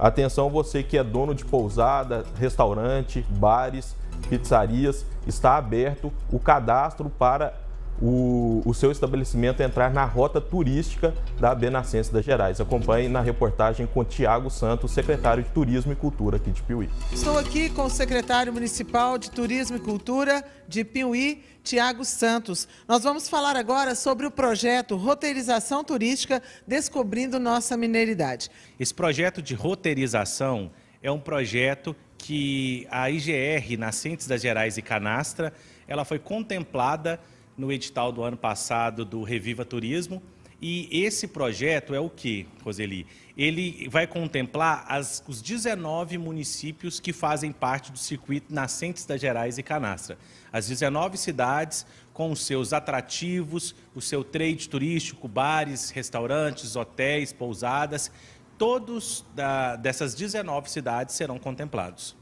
Atenção você que é dono de pousada, restaurante, bares, pizzarias, está aberto o cadastro para o, o seu estabelecimento é entrar na rota turística da Nascença das Gerais. Acompanhe na reportagem com Tiago Santos, secretário de Turismo e Cultura aqui de Piuí. Estou aqui com o secretário municipal de Turismo e Cultura de Piuí, Tiago Santos. Nós vamos falar agora sobre o projeto Roteirização Turística Descobrindo Nossa Mineridade. Esse projeto de roteirização é um projeto que a IGR Nascentes das Gerais e Canastra, ela foi contemplada no edital do ano passado do Reviva Turismo. E esse projeto é o que, Roseli? Ele vai contemplar as, os 19 municípios que fazem parte do circuito Nascentes das Gerais e Canastra. As 19 cidades com os seus atrativos, o seu trade turístico, bares, restaurantes, hotéis, pousadas. Todos da, dessas 19 cidades serão contemplados.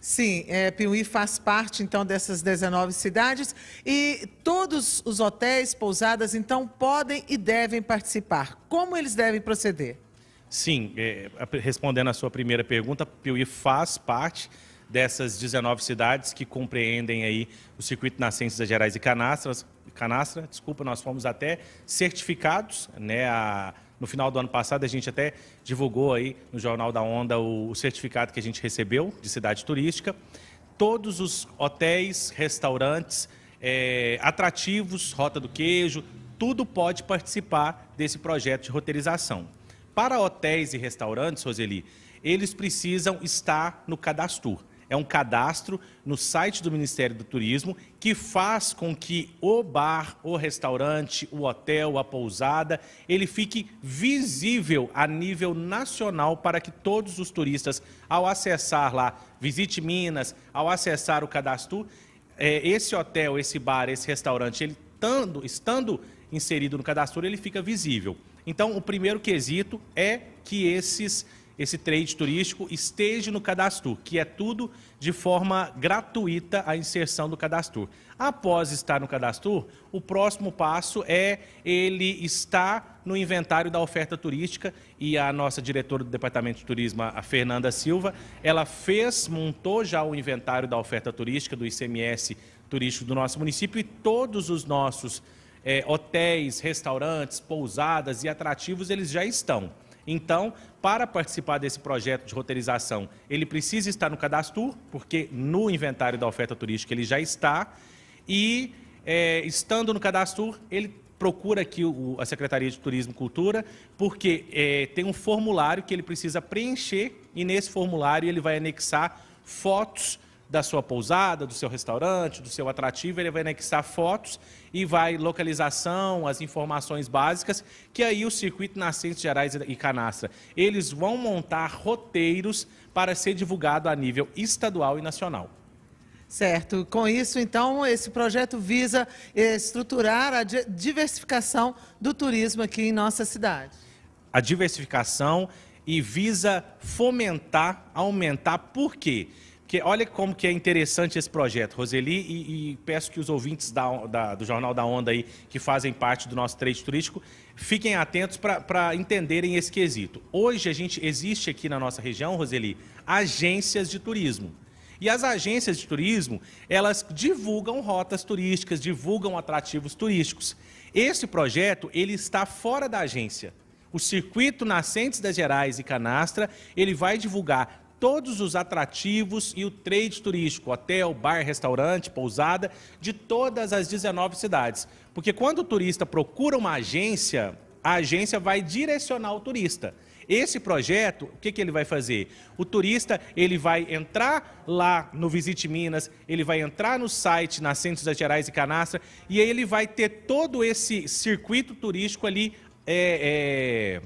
Sim, é, Piuí faz parte então dessas 19 cidades e todos os hotéis, pousadas, então podem e devem participar. Como eles devem proceder? Sim, é, respondendo à sua primeira pergunta, Piuí faz parte dessas 19 cidades que compreendem aí o circuito Nascentes das Gerais e Canastras, Canastra, desculpa, nós fomos até certificados, né, a no final do ano passado, a gente até divulgou aí no Jornal da Onda o certificado que a gente recebeu de cidade turística. Todos os hotéis, restaurantes, é, atrativos, Rota do Queijo, tudo pode participar desse projeto de roteirização. Para hotéis e restaurantes, Roseli, eles precisam estar no cadastro é um cadastro no site do Ministério do Turismo que faz com que o bar, o restaurante, o hotel, a pousada, ele fique visível a nível nacional para que todos os turistas, ao acessar lá Visite Minas, ao acessar o cadastro, é, esse hotel, esse bar, esse restaurante, ele estando inserido no cadastro, ele fica visível. Então, o primeiro quesito é que esses esse trade turístico esteja no cadastro, que é tudo de forma gratuita a inserção do cadastro. Após estar no cadastro, o próximo passo é ele estar no inventário da oferta turística e a nossa diretora do Departamento de Turismo, a Fernanda Silva, ela fez, montou já o inventário da oferta turística do ICMS turístico do nosso município e todos os nossos é, hotéis, restaurantes, pousadas e atrativos, eles já estão. Então, para participar desse projeto de roteirização, ele precisa estar no cadastro, porque no inventário da oferta turística ele já está, e é, estando no cadastro, ele procura aqui o, a Secretaria de Turismo e Cultura, porque é, tem um formulário que ele precisa preencher, e nesse formulário ele vai anexar fotos da sua pousada, do seu restaurante, do seu atrativo, ele vai anexar fotos e vai localização, as informações básicas, que aí o Circuito Nascentes Gerais e Canastra, eles vão montar roteiros para ser divulgado a nível estadual e nacional. Certo. Com isso, então, esse projeto visa estruturar a diversificação do turismo aqui em nossa cidade. A diversificação e visa fomentar, aumentar. Por quê? Porque que, olha como que é interessante esse projeto, Roseli, e, e peço que os ouvintes da, da, do Jornal da Onda aí, que fazem parte do nosso trade turístico, fiquem atentos para entenderem esse quesito. Hoje a gente existe aqui na nossa região, Roseli, agências de turismo. E as agências de turismo, elas divulgam rotas turísticas, divulgam atrativos turísticos. Esse projeto, ele está fora da agência. O circuito Nascentes das Gerais e Canastra, ele vai divulgar todos os atrativos e o trade turístico, hotel, bar, restaurante, pousada, de todas as 19 cidades. Porque quando o turista procura uma agência, a agência vai direcionar o turista. Esse projeto, o que, que, ele vai fazer? O turista ele vai entrar lá no Visite Minas, ele vai entrar no site nascentes Centros das Gerais e Canastra e aí ele vai ter todo esse circuito turístico ali é, é,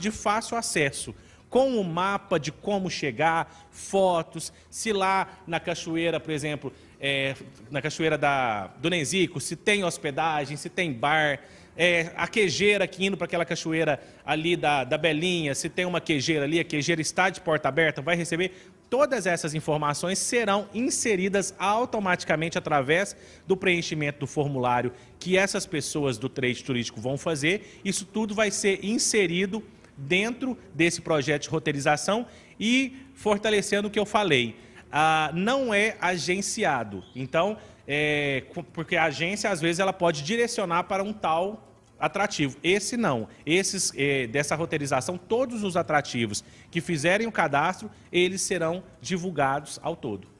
de fácil acesso com o mapa de como chegar, fotos, se lá na cachoeira, por exemplo, é, na cachoeira da, do Nenzico, se tem hospedagem, se tem bar, é, a quejeira que indo para aquela cachoeira ali da, da Belinha, se tem uma quejeira ali, a quejeira está de porta aberta, vai receber. Todas essas informações serão inseridas automaticamente através do preenchimento do formulário que essas pessoas do trade turístico vão fazer. Isso tudo vai ser inserido dentro desse projeto de roteirização e fortalecendo o que eu falei. Ah, não é agenciado. Então, é, porque a agência, às vezes, ela pode direcionar para um tal atrativo. Esse não. Esses é, dessa roteirização, todos os atrativos que fizerem o cadastro, eles serão divulgados ao todo.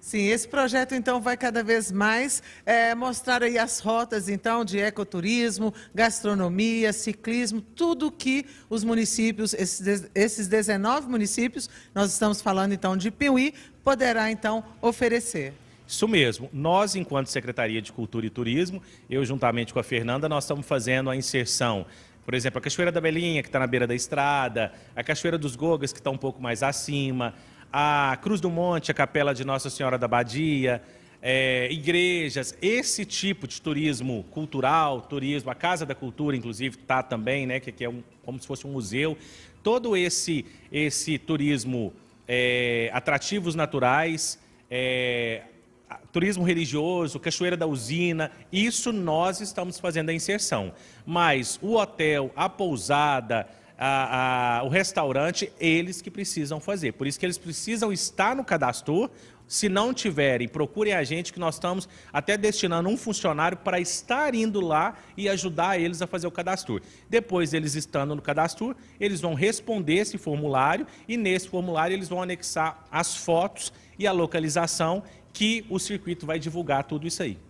Sim, esse projeto então vai cada vez mais é, mostrar aí as rotas então de ecoturismo, gastronomia, ciclismo, tudo que os municípios, esses, esses 19 municípios, nós estamos falando então de Piuí, poderá então oferecer. Isso mesmo. Nós, enquanto Secretaria de Cultura e Turismo, eu juntamente com a Fernanda, nós estamos fazendo a inserção por exemplo, a Cachoeira da Belinha, que está na beira da estrada, a Cachoeira dos Gogas, que está um pouco mais acima, a Cruz do Monte, a Capela de Nossa Senhora da Badia, é, igrejas, esse tipo de turismo cultural, turismo, a Casa da Cultura, inclusive, está também, né, que, que é um, como se fosse um museu. Todo esse, esse turismo, é, atrativos naturais, é, turismo religioso, Cachoeira da Usina, isso nós estamos fazendo a inserção. Mas o hotel, a pousada, a, a, o restaurante, eles que precisam fazer. Por isso que eles precisam estar no cadastro. Se não tiverem, procurem a gente, que nós estamos até destinando um funcionário para estar indo lá e ajudar eles a fazer o cadastro. Depois, eles estando no cadastro, eles vão responder esse formulário e nesse formulário eles vão anexar as fotos e a localização que o circuito vai divulgar tudo isso aí.